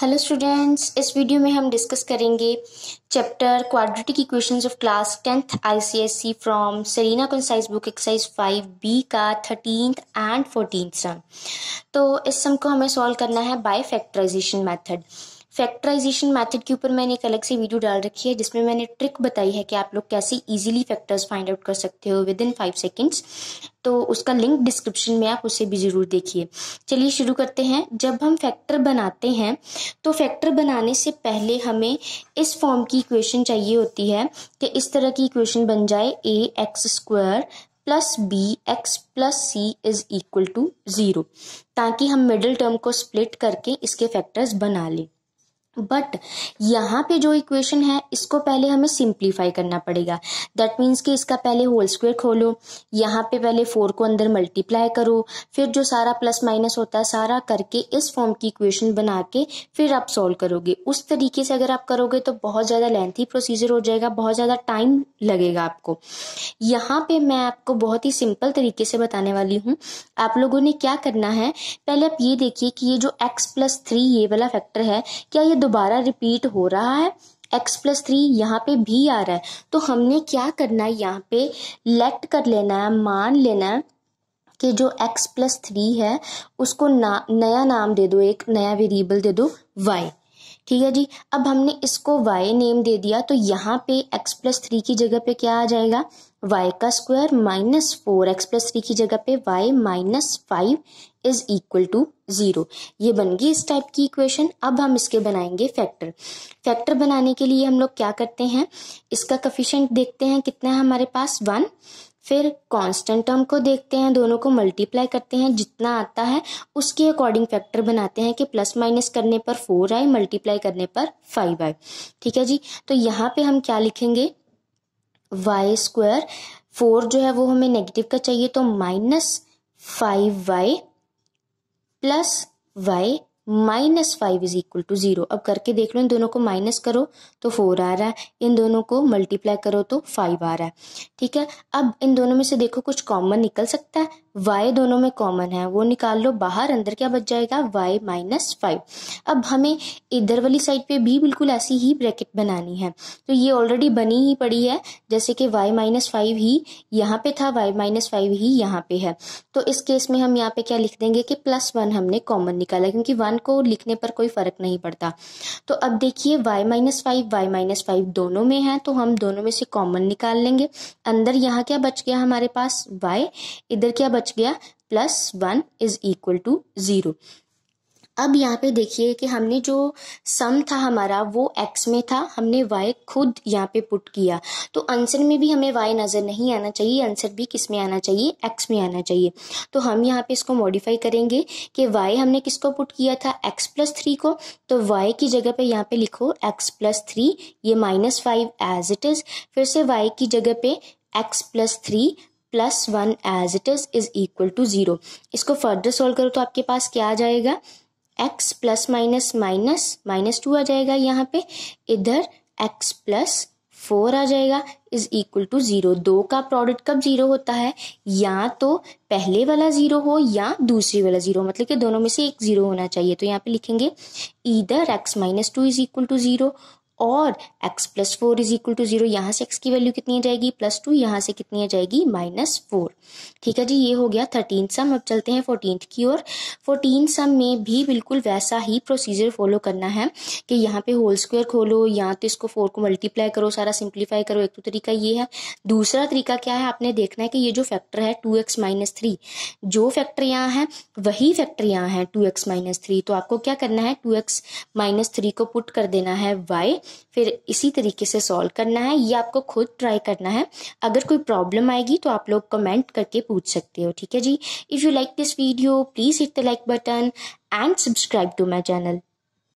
hello students इस video में हम डिस्कस करेंगे chapter quadratic equations of class tenth ICSE from Selina concise book exercise five B का thirteen and fourteen sum तो इस sum को हमें सॉल्व करना है by factorization method factorization method के ऊपर मैंने एक अलग से वीडियो डाल रखी है जिसमें मैंने ट्रिक बताई है कि आप लोग कैसे इजीली फैक्टर्स फाइंड आउट कर सकते हो विद इन फाइव सेकेंड्स तो उसका लिंक डिस्क्रिप्शन में आप उसे भी ज़रूर देखिए चलिए शुरू करते हैं जब हम फैक्टर बनाते हैं तो फैक्टर बनाने से पहले हमें इस फॉर्म की इक्वेशन चाहिए होती है कि इस तरह की इक्वेशन बन जाए a x square plus b x plus c is equal to zero ताकि हम मिडिल टर्म को स्प्लिट करके इसके फैक्टर्स बना लें बट यहाँ पे जो इक्वेशन है इसको पहले हमें सिंप्लीफाई करना पड़ेगा दैट मीन्स कि इसका पहले होल स्क्वेयर खोलो यहाँ पे पहले फोर को अंदर मल्टीप्लाई करो फिर जो सारा प्लस माइनस होता है सारा करके इस फॉर्म की इक्वेशन बना के फिर आप सॉल्व करोगे उस तरीके से अगर आप करोगे तो बहुत ज़्यादा लेंथी प्रोसीजर हो जाएगा बहुत ज़्यादा टाइम लगेगा आपको यहाँ पे मैं आपको बहुत ही सिंपल तरीके से बताने वाली हूँ आप लोगों ने क्या करना है पहले आप ये देखिए कि ये जो एक्स प्लस थ्री ये वाला फैक्टर है क्या ये दोबारा रिपीट हो रहा है x प्लस थ्री यहाँ पे भी आ रहा है तो हमने क्या करना है यहाँ पे लेट कर लेना है मान लेना है कि जो x प्लस थ्री है उसको ना नया नाम दे दो एक नया वेरिएबल दे दो y ठीक है जी अब हमने इसको y नेम दे दिया तो यहाँ पे x प्लस थ्री की जगह पे क्या आ जाएगा y का square minus four x plus three की जगह पे y minus five is equal to zero ये बन गई इस टाइप की इक्वेशन अब हम इसके बनाएंगे फैक्टर फैक्टर बनाने के लिए हम लोग क्या करते हैं इसका कफिशेंट देखते हैं कितना है हमारे पास वन फिर कांस्टेंट टर्म को देखते हैं दोनों को मल्टीप्लाई करते हैं जितना आता है उसके अकॉर्डिंग फैक्टर बनाते हैं कि प्लस माइनस करने पर फोर आए मल्टीप्लाई करने पर फाइव आए ठीक है जी तो यहाँ पे हम क्या लिखेंगे वाई स्क्वायर फोर जो है वो हमें नेगेटिव का चाहिए तो minus five y plus y minus five is equal to zero अब करके देख लो इन दोनों को माइनस करो तो फोर आ रहा है इन दोनों को मल्टीप्लाई करो तो फाइव आ रहा है ठीक है अब इन दोनों में से देखो कुछ कॉमन निकल सकता है वाई दोनों में कॉमन है वो निकाल लो बाहर अंदर क्या बच जाएगा वाई माइनस फाइव अब हमें इधर वाली साइड पे भी बिल्कुल ऐसी ही ब्रैकेट बनानी है तो ये ऑलरेडी बनी ही पड़ी है जैसे कि वाई माइनस फाइव ही यहाँ पे था वाई माइनस फाइव ही यहाँ पे है तो इस केस में हम यहाँ पे क्या लिख देंगे कि प्लस वन हमने कॉमन निकाला क्योंकि वन वन को लिखने पर कोई फ़र्क नहीं पड़ता तो अब देखिए y minus five y minus five दोनों में है तो हम दोनों में से कॉमन निकाल लेंगे अंदर यहाँ क्या बच गया हमारे पास वाई इधर क्या बच गया plus one is equal to zero अब यहाँ पे देखिए कि हमने जो सम था हमारा वो एक्स में था हमने वाई खुद यहाँ पे पुट किया तो आंसर में भी हमें वाई नज़र नहीं आना चाहिए आंसर भी किस में आना चाहिए एक्स में आना चाहिए तो हम यहाँ पे इसको मॉडिफाई करेंगे कि वाई हमने किसको पुट किया था एक्स प्लस थ्री को तो वाई की जगह पे यहाँ पे लिखो एक्स प्लस थ्री ये minus five as it is फिर से वाई की जगह पे x plus three plus one as it is is equal to zero इसको फर्दर सॉल्व करो तो आपके पास क्या आ जाएगा x plus minus minus minus two आ जाएगा यहाँ पे इधर एक्स प्लस फोर आ जाएगा इज इक्वल टू ज़ीरो दो का प्रोडक्ट कब ज़ीरो होता है या तो पहले वाला ज़ीरो हो या दूसरी वाला ज़ीरो मतलब कि दोनों में से एक ज़ीरो होना चाहिए तो यहाँ पे लिखेंगे इधर x minus two is equal to zero और x plus four is equal to zero यहाँ से x की वैल्यू कितनी आ जाएगी प्लस टू यहाँ से कितनी आ जाएगी माइनस फोर ठीक है जी ये हो गया थर्टीन सम अब चलते हैं फोर्टीन की ओर फोर्टीन सम में भी बिल्कुल वैसा ही प्रोसीजर फॉलो करना है कि यहाँ पे होल स्क्वायर खोलो या तो इसको फोर को मल्टीप्लाई करो सारा सिंप्लीफाई करो एक तो तरीका ये है दूसरा तरीका क्या है आपने देखना है कि ये जो फैक्टर है टू एक्स माइनस थ्री जो फैक्टर यहाँ है वही फैक्टर यहाँ है टू एक्स माइनस थ्री तो आपको क्या करना है टू एक्स माइनस थ्री को पुट कर देना है वाई फिर इसी तरीके से सॉल्व करना है ये आपको खुद ट्राई करना है अगर कोई प्रॉब्लम आएगी तो आप लोग कमेंट करके पूछ सकते हो ठीक है जी if you like this video please hit the like button and subscribe to my channel